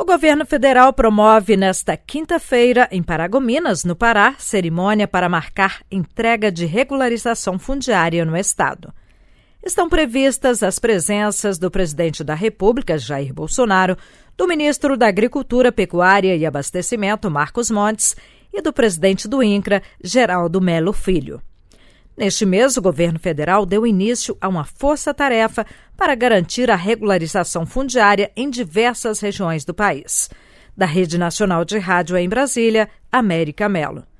O governo federal promove nesta quinta-feira, em Paragominas, no Pará, cerimônia para marcar entrega de regularização fundiária no Estado. Estão previstas as presenças do presidente da República, Jair Bolsonaro, do ministro da Agricultura, Pecuária e Abastecimento, Marcos Montes, e do presidente do INCRA, Geraldo Melo Filho. Neste mês, o governo federal deu início a uma força-tarefa para garantir a regularização fundiária em diversas regiões do país. Da Rede Nacional de Rádio em Brasília, América Melo.